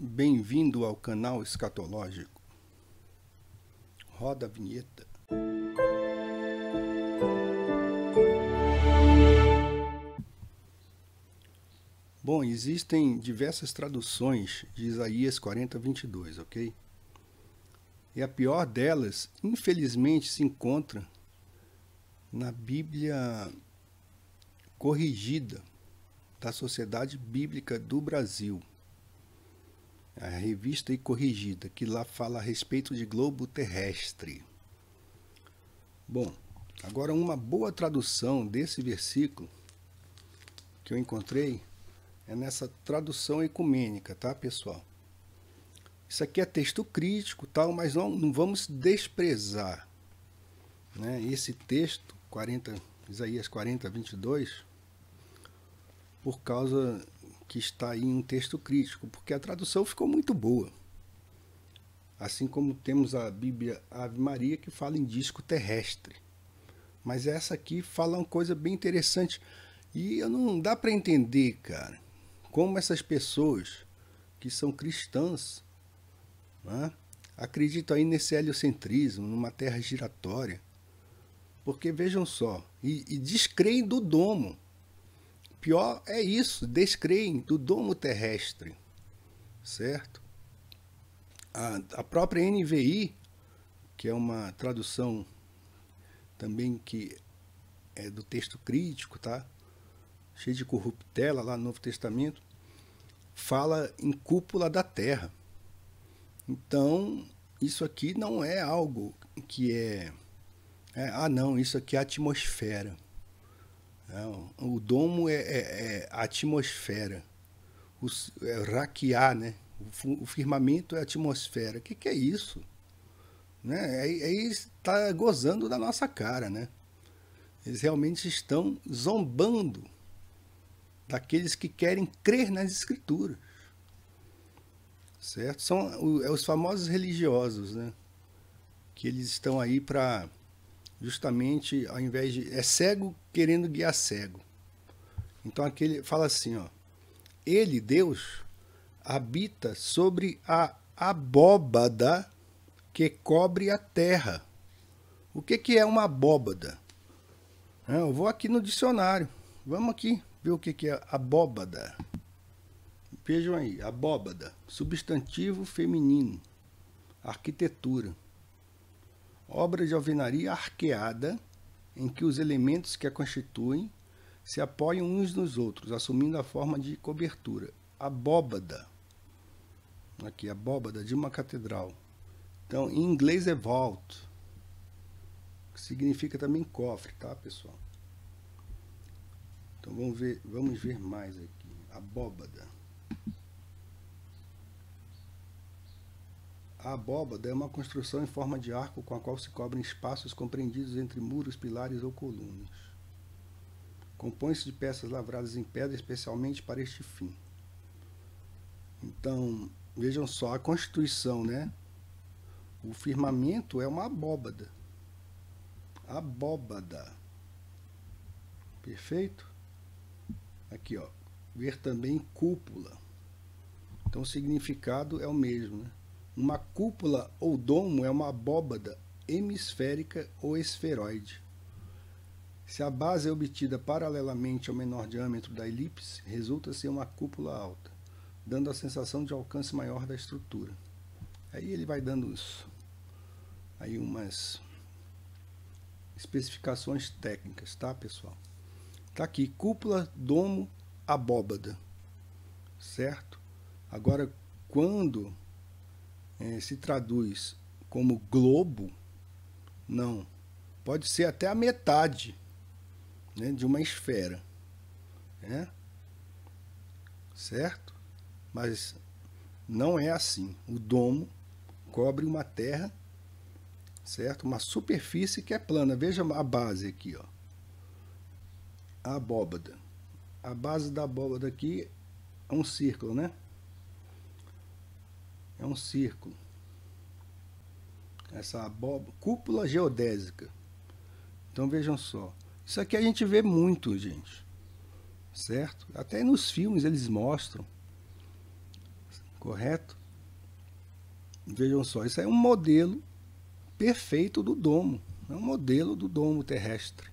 Bem-vindo ao canal Escatológico. Roda a vinheta. Bom, existem diversas traduções de Isaías 40, 22, ok? E a pior delas, infelizmente, se encontra na Bíblia corrigida da Sociedade Bíblica do Brasil revista e corrigida, que lá fala a respeito de globo terrestre. Bom, agora uma boa tradução desse versículo que eu encontrei é nessa tradução ecumênica, tá, pessoal? Isso aqui é texto crítico, tal, mas não, não vamos desprezar né, esse texto, 40, Isaías 40, 22, por causa que está aí um texto crítico, porque a tradução ficou muito boa. Assim como temos a Bíblia Ave Maria que fala em disco terrestre. Mas essa aqui fala uma coisa bem interessante e não dá para entender, cara, como essas pessoas que são cristãs né, acreditam aí nesse heliocentrismo, numa terra giratória. Porque vejam só, e, e descreem do domo pior é isso, descreem do domo terrestre, certo? A, a própria NVI, que é uma tradução também que é do texto crítico, tá? Cheio de corruptela lá no Novo Testamento, fala em cúpula da terra. Então, isso aqui não é algo que é, é ah não, isso aqui é atmosfera o domo é, é, é a atmosfera. O, é raquear, né? O, o, firmamento é a atmosfera. O que, que é isso? Né? Aí está gozando da nossa cara, né? Eles realmente estão zombando daqueles que querem crer nas escrituras. Certo? São é os famosos religiosos, né? Que eles estão aí para justamente ao invés de é cego querendo guiar cego. Então aquele fala assim, ó, ele Deus habita sobre a abóbada que cobre a terra. O que que é uma abóbada? É, eu vou aqui no dicionário. Vamos aqui ver o que que é abóbada. Vejam aí, abóbada, substantivo feminino, arquitetura obra de alvenaria arqueada em que os elementos que a constituem se apoiam uns nos outros, assumindo a forma de cobertura. Abóbada. Aqui, abóbada de uma catedral. Então, em inglês é vault, que significa também cofre, tá, pessoal? Então, vamos ver, vamos ver mais aqui. Abóbada. A abóbada é uma construção em forma de arco com a qual se cobrem espaços compreendidos entre muros, pilares ou colunas. Compõe-se de peças lavradas em pedra especialmente para este fim. Então, vejam só a constituição, né? O firmamento é uma abóbada. Abóbada. Perfeito? Aqui, ó. Ver também cúpula. Então, o significado é o mesmo, né? Uma cúpula ou domo é uma abóbada hemisférica ou esferoide. Se a base é obtida paralelamente ao menor diâmetro da elipse, resulta ser uma cúpula alta, dando a sensação de alcance maior da estrutura. Aí ele vai dando isso. Aí umas especificações técnicas, tá, pessoal? Tá aqui cúpula, domo, abóbada. Certo? Agora quando é, se traduz como globo, não. Pode ser até a metade né, de uma esfera. Né? Certo? Mas não é assim. O domo cobre uma terra, certo? Uma superfície que é plana. Veja a base aqui, ó. A abóbada. A base da abóbada aqui é um círculo, né? é um círculo. Essa abóbora, cúpula geodésica. Então vejam só. Isso aqui a gente vê muito, gente. Certo? Até nos filmes eles mostram. Correto? Vejam só, isso é um modelo perfeito do domo. É um modelo do domo terrestre.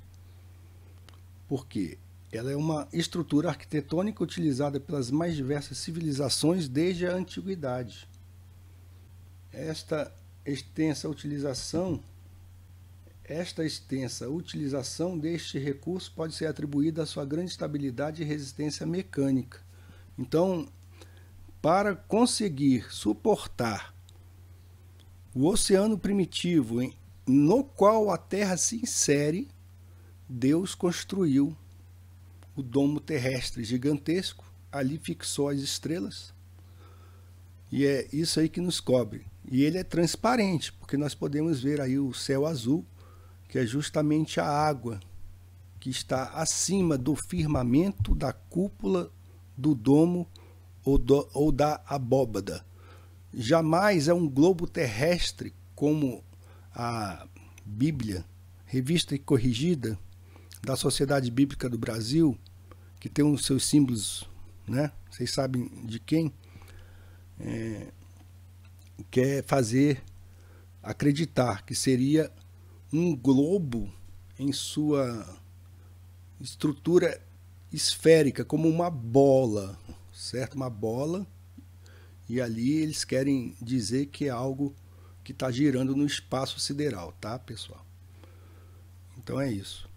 Porque ela é uma estrutura arquitetônica utilizada pelas mais diversas civilizações desde a antiguidade. Esta extensa utilização esta extensa utilização deste recurso pode ser atribuída à sua grande estabilidade e resistência mecânica. Então, para conseguir suportar o oceano primitivo em, no qual a Terra se insere, Deus construiu o domo terrestre gigantesco, ali fixou as estrelas, e é isso aí que nos cobre. E ele é transparente, porque nós podemos ver aí o céu azul, que é justamente a água que está acima do firmamento da cúpula do domo ou, do, ou da abóbada. Jamais é um globo terrestre como a Bíblia, revista e corrigida da Sociedade Bíblica do Brasil, que tem os seus símbolos, né? Vocês sabem de quem? É, quer fazer acreditar que seria um globo em sua estrutura esférica, como uma bola, certo? Uma bola. E ali eles querem dizer que é algo que está girando no espaço sideral, tá, pessoal? Então é isso.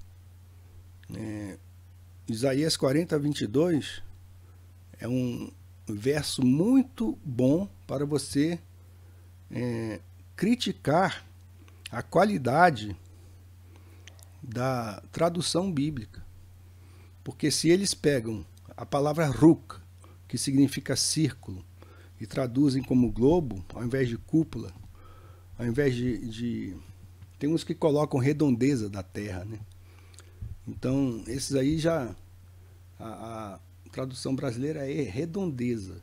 É, Isaías 40, 22 é um verso muito bom para você é, criticar a qualidade da tradução bíblica. Porque se eles pegam a palavra ruk, que significa círculo, e traduzem como globo, ao invés de cúpula, ao invés de. de... Tem uns que colocam redondeza da terra, né? Então, esses aí já. A, a tradução brasileira é redondeza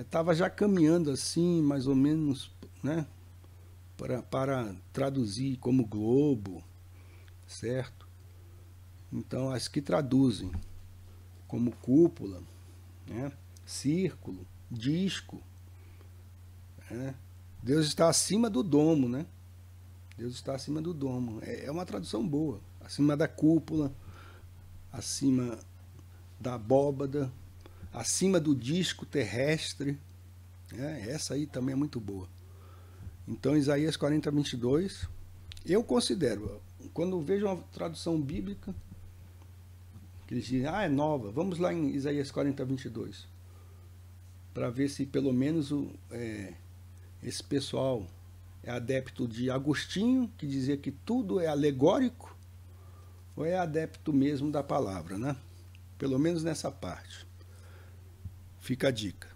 estava é, já caminhando assim, mais ou menos, né? Para, para traduzir como Globo, certo? Então, as que traduzem como cúpula, né? círculo, disco. Né? Deus está acima do domo, né? Deus está acima do domo. É, é uma tradução boa. Acima da cúpula, acima da abóbada, acima do disco terrestre. Né? Essa aí também é muito boa. Então, Isaías 40, 22. Eu considero, quando vejo uma tradução bíblica, que eles dizem, ah, é nova, vamos lá em Isaías 40, 22. Para ver se pelo menos o, é, esse pessoal é adepto de Agostinho, que dizia que tudo é alegórico, ou é adepto mesmo da palavra, né? Pelo menos nessa parte. Fica a dica.